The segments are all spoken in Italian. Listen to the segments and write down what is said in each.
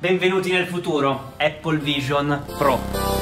Benvenuti nel futuro, Apple Vision Pro.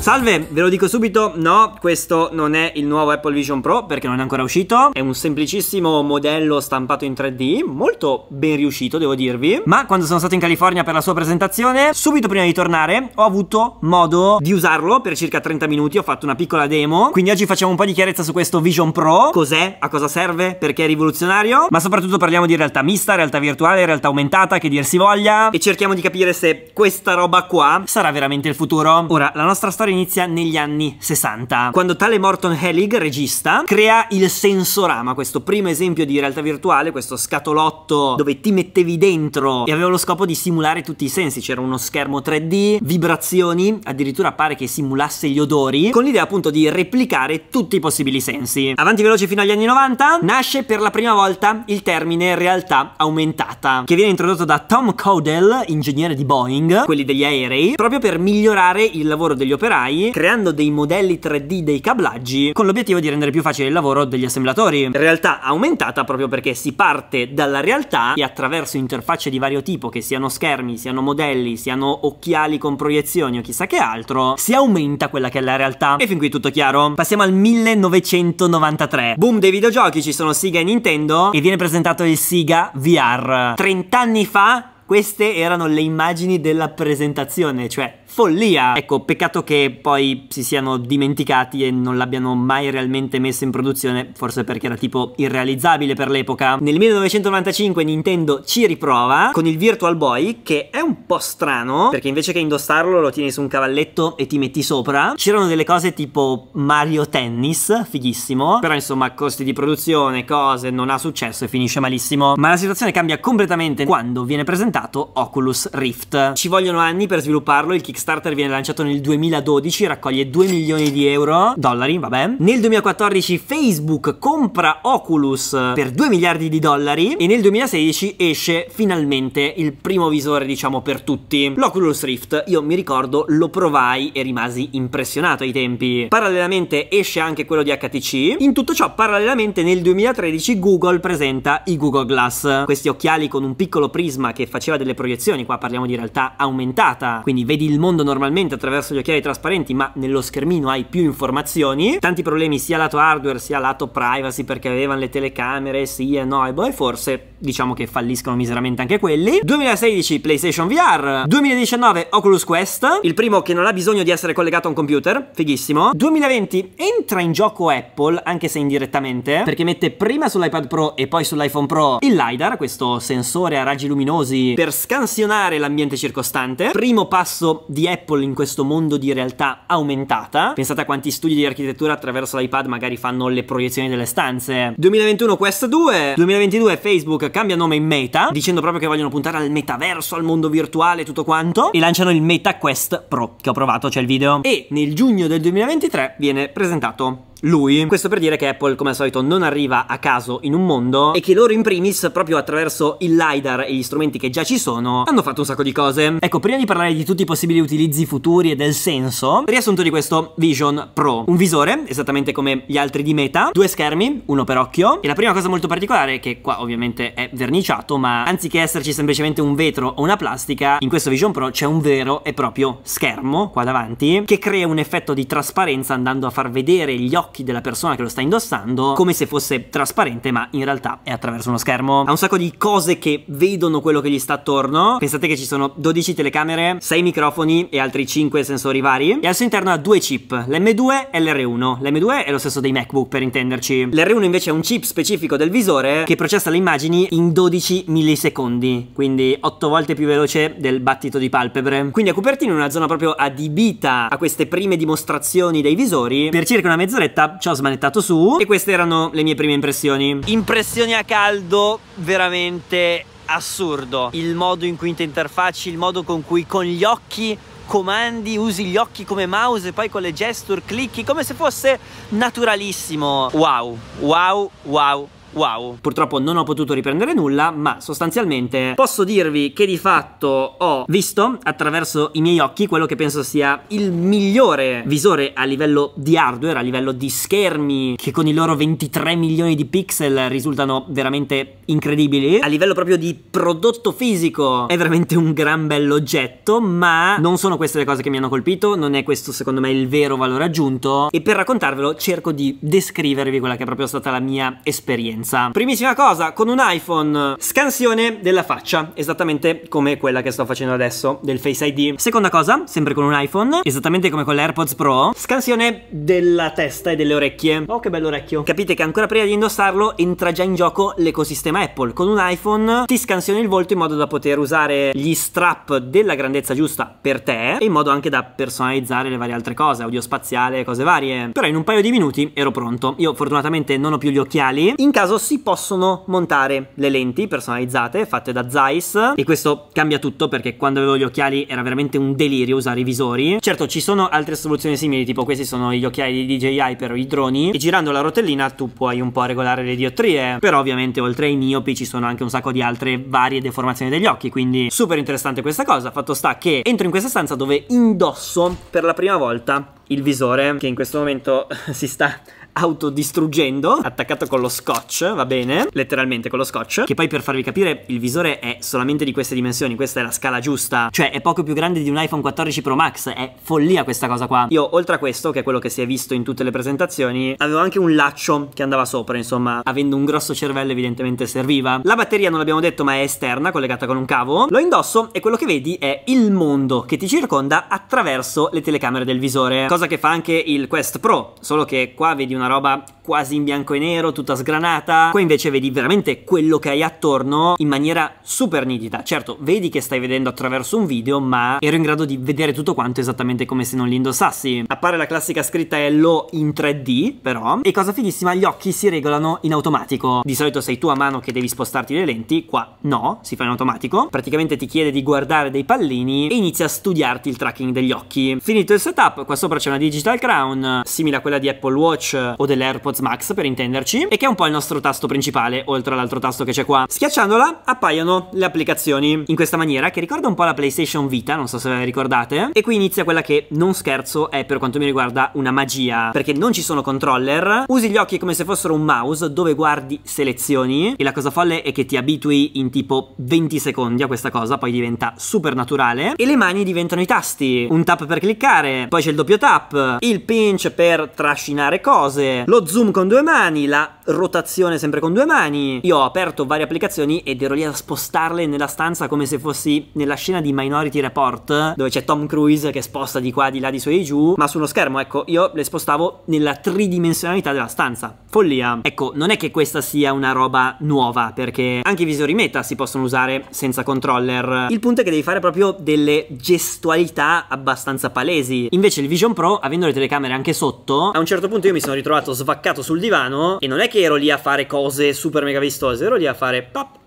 Salve, ve lo dico subito, no, questo non è il nuovo Apple Vision Pro perché non è ancora uscito, è un semplicissimo modello stampato in 3D, molto ben riuscito devo dirvi, ma quando sono stato in California per la sua presentazione, subito prima di tornare ho avuto modo di usarlo per circa 30 minuti, ho fatto una piccola demo, quindi oggi facciamo un po' di chiarezza su questo Vision Pro, cos'è, a cosa serve, perché è rivoluzionario, ma soprattutto parliamo di realtà mista, realtà virtuale, realtà aumentata, che dir si voglia, e cerchiamo di capire se questa roba qua sarà veramente il futuro. Ora, la nostra storia storia inizia negli anni 60, quando tale Morton Hellig, regista, crea il Sensorama, questo primo esempio di realtà virtuale, questo scatolotto dove ti mettevi dentro e aveva lo scopo di simulare tutti i sensi, c'era uno schermo 3D, vibrazioni, addirittura pare che simulasse gli odori, con l'idea appunto di replicare tutti i possibili sensi. Avanti veloce fino agli anni 90, nasce per la prima volta il termine realtà aumentata, che viene introdotto da Tom Codell, ingegnere di Boeing, quelli degli aerei, proprio per migliorare il lavoro degli operai SCAI creando dei modelli 3D dei cablaggi con l'obiettivo di rendere più facile il lavoro degli assemblatori. Realtà aumentata proprio perché si parte dalla realtà e attraverso interfacce di vario tipo, che siano schermi, siano modelli, siano occhiali con proiezioni o chissà che altro, si aumenta quella che è la realtà. E fin qui tutto chiaro. Passiamo al 1993. Boom dei videogiochi, ci sono Sega e Nintendo e viene presentato il Sega VR. 30 anni fa queste erano le immagini della presentazione, cioè follia. Ecco, peccato che poi si siano dimenticati e non l'abbiano mai realmente messa in produzione, forse perché era tipo irrealizzabile per l'epoca. Nel 1995 Nintendo ci riprova con il Virtual Boy, che è un po' strano, perché invece che indossarlo lo tieni su un cavalletto e ti metti sopra. C'erano delle cose tipo Mario Tennis, fighissimo, però insomma costi di produzione, cose, non ha successo e finisce malissimo. Ma la situazione cambia completamente quando viene presentato Oculus Rift. Ci vogliono anni per svilupparlo, il Kickstarter Kickstarter viene lanciato nel 2012, raccoglie 2 milioni di euro, dollari, vabbè. Nel 2014 Facebook compra Oculus per 2 miliardi di dollari e nel 2016 esce finalmente il primo visore, diciamo, per tutti. L'Oculus Rift, io mi ricordo, lo provai e rimasi impressionato ai tempi. Parallelamente esce anche quello di HTC. In tutto ciò, parallelamente nel 2013 Google presenta i Google Glass, questi occhiali con un piccolo prisma che faceva delle proiezioni, qua parliamo di realtà aumentata, quindi vedi il mondo mondo normalmente attraverso gli occhiali trasparenti, ma nello schermino hai più informazioni. Tanti problemi sia lato hardware sia lato privacy perché avevano le telecamere, sì e no, e poi boh, forse diciamo che falliscono miseramente anche quelli. 2016 PlayStation VR, 2019 Oculus Quest, il primo che non ha bisogno di essere collegato a un computer, fighissimo. 2020 entra in gioco Apple, anche se indirettamente, perché mette prima sull'iPad Pro e poi sull'iPhone Pro il LiDAR, questo sensore a raggi luminosi per scansionare l'ambiente circostante. Primo passo di di Apple in questo mondo di realtà aumentata. Pensate a quanti studi di architettura attraverso l'iPad magari fanno le proiezioni delle stanze. 2021 Quest 2, 2022 Facebook cambia nome in Meta, dicendo proprio che vogliono puntare al metaverso, al mondo virtuale, tutto quanto, e lanciano il Meta Quest Pro, che ho provato, c'è il video. E nel giugno del 2023 viene presentato lui. Questo per dire che Apple, come al solito, non arriva a caso in un mondo e che loro in primis, proprio attraverso il LiDAR e gli strumenti che già ci sono, hanno fatto un sacco di cose. Ecco, prima di parlare di tutti i possibili utilizzi futuri e del senso, riassunto di questo Vision Pro. Un visore, esattamente come gli altri di Meta, due schermi, uno per occhio, e la prima cosa molto particolare, che qua ovviamente è verniciato, ma anziché esserci semplicemente un vetro o una plastica, in questo Vision Pro c'è un vero e proprio schermo qua davanti, che crea un effetto di trasparenza andando a far vedere gli occhi occhi della persona che lo sta indossando come se fosse trasparente ma in realtà è attraverso uno schermo. Ha un sacco di cose che vedono quello che gli sta attorno. Pensate che ci sono 12 telecamere, 6 microfoni e altri 5 sensori vari. E al suo interno ha due chip, l'M2 e l'R1. L'M2 è lo stesso dei MacBook per intenderci. L'R1 invece è un chip specifico del visore che processa le immagini in 12 millisecondi, quindi 8 volte più veloce del battito di palpebre. Quindi a Cupertino è una zona proprio adibita a queste prime dimostrazioni dei visori per circa una mezz'oretta scaletta ci ho smanettato su e queste erano le mie prime impressioni. Impressioni a caldo veramente assurdo. Il modo in cui ti interfacci, il modo con cui con gli occhi comandi, usi gli occhi come mouse e poi con le gesture clicchi come se fosse naturalissimo. Wow, wow, wow, wow. Purtroppo non ho potuto riprendere nulla, ma sostanzialmente posso dirvi che di fatto ho visto attraverso i miei occhi quello che penso sia il migliore visore a livello di hardware, a livello di schermi, che con i loro 23 milioni di pixel risultano veramente incredibili. A livello proprio di prodotto fisico è veramente un gran bell'oggetto, ma non sono queste le cose che mi hanno colpito, non è questo secondo me il vero valore aggiunto e per raccontarvelo cerco di descrivervi quella che è proprio stata la mia esperienza. Primissima cosa, con un iPhone, scansione della faccia, esattamente come quella che sto facendo adesso del Face ID. Seconda cosa, sempre con un iPhone, esattamente come con l'AirPods Pro, scansione della testa e delle orecchie. Oh che bello orecchio. Capite che ancora prima di indossarlo entra già in gioco l'ecosistema Apple con un iPhone ti scansiona il volto in modo da poter usare gli strap della grandezza giusta per te e in modo anche da personalizzare le varie altre cose, audio spaziale, cose varie. Però in un paio di minuti ero pronto. Io fortunatamente non ho più gli occhiali. In caso si possono montare le lenti personalizzate fatte da Zeiss e questo cambia tutto perché quando avevo gli occhiali era veramente un delirio usare i visori. Certo, ci sono altre soluzioni simili, tipo questi sono gli occhiali di DJI per i droni e girando la rotellina tu puoi un po' regolare le diottrie, però ovviamente oltre ai miopi ci sono anche un sacco di altre varie deformazioni degli occhi, quindi super interessante questa cosa. Fatto sta che entro in questa stanza dove indosso per la prima volta il visore che in questo momento si sta autodistruggendo, attaccato con lo scotch, va bene, letteralmente con lo scotch, che poi per farvi capire il visore è solamente di queste dimensioni, questa è la scala giusta, cioè è poco più grande di un iPhone 14 Pro Max, è follia questa cosa qua. Io oltre a questo, che è quello che si è visto in tutte le presentazioni, avevo anche un laccio che andava sopra, insomma, avendo un grosso cervello evidentemente serviva. La batteria non l'abbiamo detto ma è esterna, collegata con un cavo, lo indosso e quello che vedi è il mondo che ti circonda attraverso le telecamere del visore, cosa che fa anche il Quest Pro, solo che qua vedi una roba quasi in bianco e nero, tutta sgranata. Qua invece vedi veramente quello che hai attorno in maniera super nitida. Certo, vedi che stai vedendo attraverso un video, ma ero in grado di vedere tutto quanto esattamente come se non li indossassi. Appare la classica scritta Hello in 3D, però. E cosa fighissima, gli occhi si regolano in automatico. Di solito sei tu a mano che devi spostarti le lenti, qua no, si fa in automatico. Praticamente ti chiede di guardare dei pallini e inizia a studiarti il tracking degli occhi. Finito il setup, qua sopra c'è una digital crown, simile a quella di Apple Watch o delle AirPods Max per intenderci e che è un po' il nostro tasto principale oltre all'altro tasto che c'è qua. Schiacciandola appaiono le applicazioni in questa maniera che ricorda un po' la PlayStation Vita, non so se la ricordate e qui inizia quella che non scherzo è per quanto mi riguarda una magia perché non ci sono controller, usi gli occhi come se fossero un mouse dove guardi selezioni e la cosa folle è che ti abitui in tipo 20 secondi a questa cosa poi diventa super naturale e le mani diventano i tasti, un tap per cliccare, poi c'è il doppio tap, il pinch per trascinare cose cose. Lo zoom con due mani, la rotazione sempre con due mani. Io ho aperto varie applicazioni ed ero lì a spostarle nella stanza come se fossi nella scena di Minority Report, dove c'è Tom Cruise che sposta di qua, di là, di su e di giù, ma su uno schermo, ecco, io le spostavo nella tridimensionalità della stanza. Follia. Ecco, non è che questa sia una roba nuova, perché anche i visori meta si possono usare senza controller. Il punto è che devi fare proprio delle gestualità abbastanza palesi. Invece il Vision Pro, avendo le telecamere anche sotto, a un certo punto io mi sono ritrovato trovato svaccato sul divano e non è che ero lì a fare cose super mega vistose, ero lì a fare pop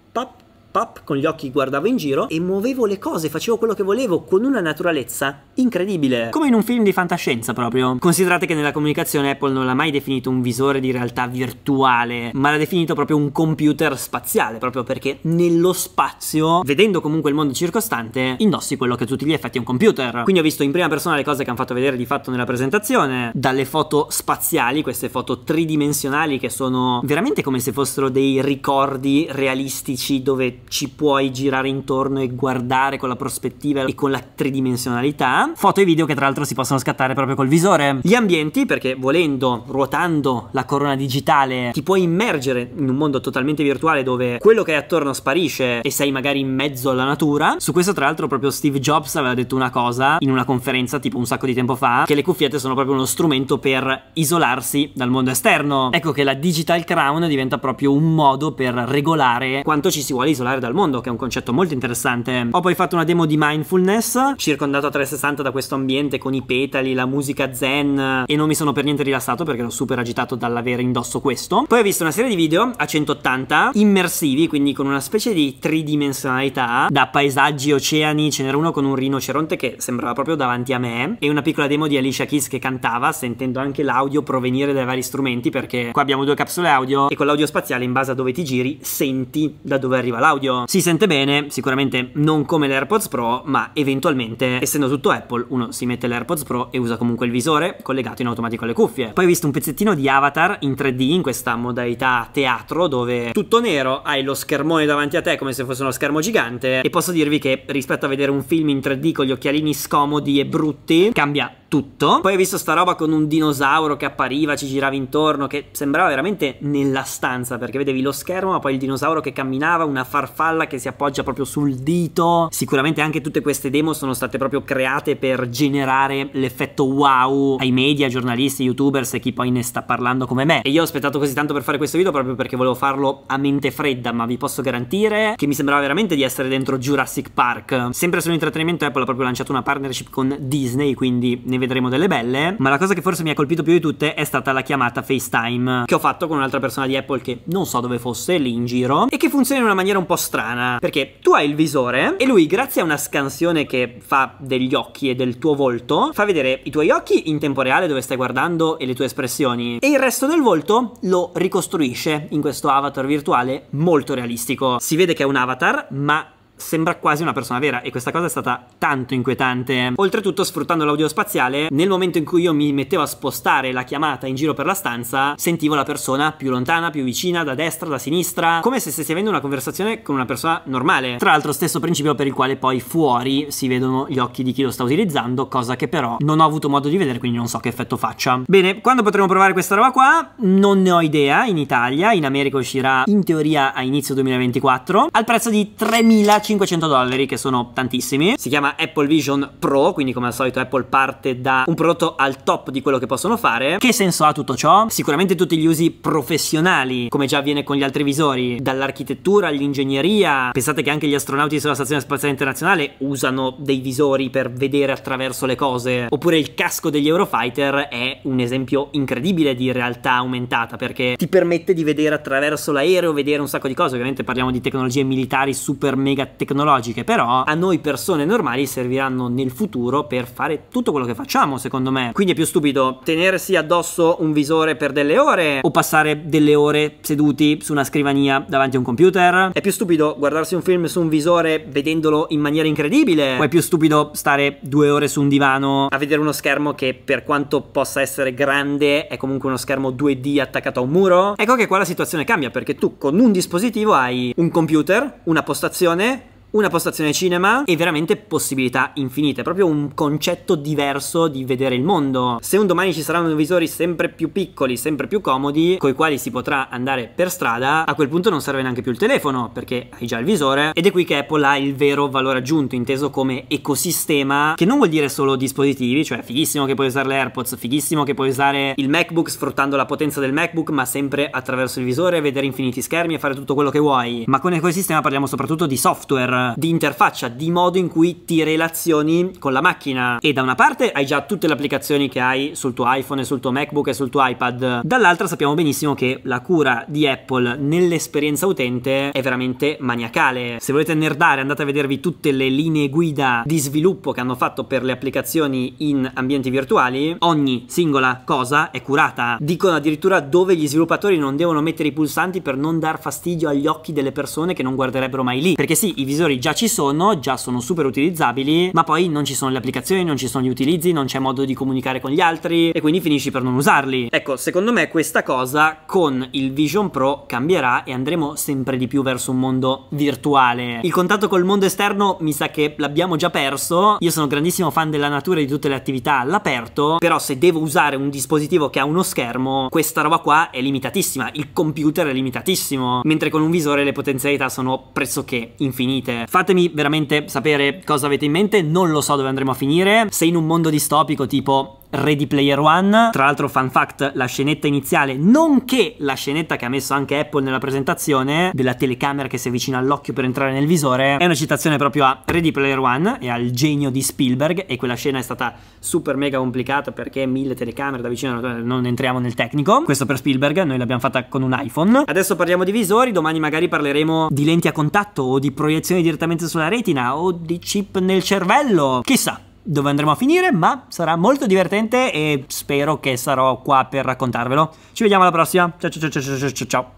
pap, con gli occhi guardavo in giro e muovevo le cose, facevo quello che volevo con una naturalezza incredibile. Come in un film di fantascienza proprio. Considerate che nella comunicazione Apple non l'ha mai definito un visore di realtà virtuale, ma l'ha definito proprio un computer spaziale, proprio perché nello spazio, vedendo comunque il mondo circostante, indossi quello che a tutti gli effetti è un computer. Quindi ho visto in prima persona le cose che hanno fatto vedere di fatto nella presentazione, dalle foto spaziali, queste foto tridimensionali che sono veramente come se fossero dei ricordi realistici dove ci puoi girare intorno e guardare con la prospettiva e con la tridimensionalità. Foto e video che tra l'altro si possono scattare proprio col visore. Gli ambienti perché volendo, ruotando la corona digitale, ti puoi immergere in un mondo totalmente virtuale dove quello che è attorno sparisce e sei magari in mezzo alla natura. Su questo tra l'altro proprio Steve Jobs aveva detto una cosa in una conferenza tipo un sacco di tempo fa, che le cuffiette sono proprio uno strumento per isolarsi dal mondo esterno. Ecco che la Digital Crown diventa proprio un modo per regolare quanto ci si vuole isolare dal mondo, che è un concetto molto interessante. Ho poi fatto una demo di mindfulness, circondato a 360 da questo ambiente con i petali, la musica zen e non mi sono per niente rilassato perché ero super agitato dall'avere indosso questo. Poi ho visto una serie di video a 180 immersivi, quindi con una specie di tridimensionalità da paesaggi, oceani, ce n'era uno con un rinoceronte che sembrava proprio davanti a me e una piccola demo di Alicia Keys che cantava sentendo anche l'audio provenire dai vari strumenti perché qua abbiamo due capsule audio e con l'audio spaziale in base a dove ti giri senti da dove arriva l'audio l'audio si sente bene, sicuramente non come le AirPods Pro, ma eventualmente, essendo tutto Apple, uno si mette le AirPods Pro e usa comunque il visore collegato in automatico alle cuffie. Poi ho visto un pezzettino di Avatar in 3D in questa modalità teatro dove tutto nero, hai lo schermone davanti a te come se fosse uno schermo gigante e posso dirvi che rispetto a vedere un film in 3D con gli occhialini scomodi e brutti, cambia tutto. Poi ho visto sta roba con un dinosauro che appariva, ci girava intorno, che sembrava veramente nella stanza, perché vedevi lo schermo, ma poi il dinosauro che camminava, una farfalla che si appoggia proprio sul dito. Sicuramente anche tutte queste demo sono state proprio create per generare l'effetto wow ai media, giornalisti, youtubers e chi poi ne sta parlando come me. E io ho aspettato così tanto per fare questo video proprio perché volevo farlo a mente fredda, ma vi posso garantire che mi sembrava veramente di essere dentro Jurassic Park. Sempre sull'intrattenimento Apple ha proprio lanciato una partnership con Disney, quindi ne vedremo delle belle, ma la cosa che forse mi ha colpito più di tutte è stata la chiamata FaceTime che ho fatto con un'altra persona di Apple che non so dove fosse, lì in giro, e che funziona in una maniera un po' strana, perché tu hai il visore e lui grazie a una scansione che fa degli occhi e del tuo volto, fa vedere i tuoi occhi in tempo reale dove stai guardando e le tue espressioni, e il resto del volto lo ricostruisce in questo avatar virtuale molto realistico. Si vede che è un avatar, ma sembra quasi una persona vera e questa cosa è stata tanto inquietante. Oltretutto, sfruttando l'audio spaziale, nel momento in cui io mi mettevo a spostare la chiamata in giro per la stanza, sentivo la persona più lontana, più vicina, da destra, da sinistra, come se stessi avendo una conversazione con una persona normale. Tra l'altro, stesso principio per il quale poi fuori si vedono gli occhi di chi lo sta utilizzando, cosa che però non ho avuto modo di vedere, quindi non so che effetto faccia. Bene, quando potremo provare questa roba qua? Non ne ho idea, in Italia, in America uscirà in teoria a inizio 2024, al prezzo di 3.500 500 dollari che sono tantissimi si chiama Apple Vision Pro quindi come al solito Apple parte da un prodotto al top di quello che possono fare che senso ha tutto ciò? sicuramente tutti gli usi professionali come già avviene con gli altri visori dall'architettura all'ingegneria pensate che anche gli astronauti sulla stazione spaziale internazionale usano dei visori per vedere attraverso le cose oppure il casco degli Eurofighter è un esempio incredibile di realtà aumentata perché ti permette di vedere attraverso l'aereo vedere un sacco di cose ovviamente parliamo di tecnologie militari super mega tecnologiche, però a noi persone normali serviranno nel futuro per fare tutto quello che facciamo, secondo me. Quindi è più stupido tenersi addosso un visore per delle ore o passare delle ore seduti su una scrivania davanti a un computer. È più stupido guardarsi un film su un visore vedendolo in maniera incredibile. O è più stupido stare due ore su un divano a vedere uno schermo che per quanto possa essere grande è comunque uno schermo 2D attaccato a un muro. Ecco che qua la situazione cambia perché tu con un dispositivo hai un computer, una postazione, una postazione cinema e veramente possibilità infinite, proprio un concetto diverso di vedere il mondo. Se un domani ci saranno visori sempre più piccoli, sempre più comodi, con i quali si potrà andare per strada, a quel punto non serve neanche più il telefono perché hai già il visore ed è qui che Apple ha il vero valore aggiunto, inteso come ecosistema, che non vuol dire solo dispositivi, cioè fighissimo che puoi usare le AirPods, fighissimo che puoi usare il MacBook sfruttando la potenza del MacBook, ma sempre attraverso il visore, vedere infiniti schermi e fare tutto quello che vuoi, ma con ecosistema parliamo soprattutto di software di interfaccia, di modo in cui ti relazioni con la macchina. E da una parte hai già tutte le applicazioni che hai sul tuo iPhone e sul tuo MacBook e sul tuo iPad, dall'altra sappiamo benissimo che la cura di Apple nell'esperienza utente è veramente maniacale. Se volete nerdare andate a vedervi tutte le linee guida di sviluppo che hanno fatto per le applicazioni in ambienti virtuali. Ogni singola cosa è curata. Dicono addirittura dove gli sviluppatori non devono mettere i pulsanti per non dar fastidio agli occhi delle persone che non guarderebbero mai lì. Perché sì, i visori sensori già ci sono, già sono super utilizzabili, ma poi non ci sono le applicazioni, non ci sono gli utilizzi, non c'è modo di comunicare con gli altri e quindi finisci per non usarli. Ecco, secondo me questa cosa con il Vision Pro cambierà e andremo sempre di più verso un mondo virtuale. Il contatto col mondo esterno mi sa che l'abbiamo già perso. Io sono grandissimo fan della natura e di tutte le attività all'aperto, però se devo usare un dispositivo che ha uno schermo, questa roba qua è limitatissima, il computer è limitatissimo, mentre con un visore le potenzialità sono pressoché infinite. Fatemi veramente sapere cosa avete in mente, non lo so dove andremo a finire. Se in un mondo distopico tipo Ready Player One. Tra l'altro, fun fact, la scenetta iniziale, nonché la scenetta che ha messo anche Apple nella presentazione, della telecamera che si avvicina all'occhio per entrare nel visore, è una citazione proprio a Ready Player One e al genio di Spielberg. E quella scena è stata super mega complicata perché mille telecamere da vicino, non entriamo nel tecnico. Questo per Spielberg, noi l'abbiamo fatta con un iPhone. Adesso parliamo di visori, domani magari parleremo di lenti a contatto o di proiezioni direttamente sulla retina o di chip nel cervello. Chissà dove andremo a finire, ma sarà molto divertente e spero che sarò qua per raccontarvelo. Ci vediamo alla prossima. Ciao ciao ciao ciao ciao ciao.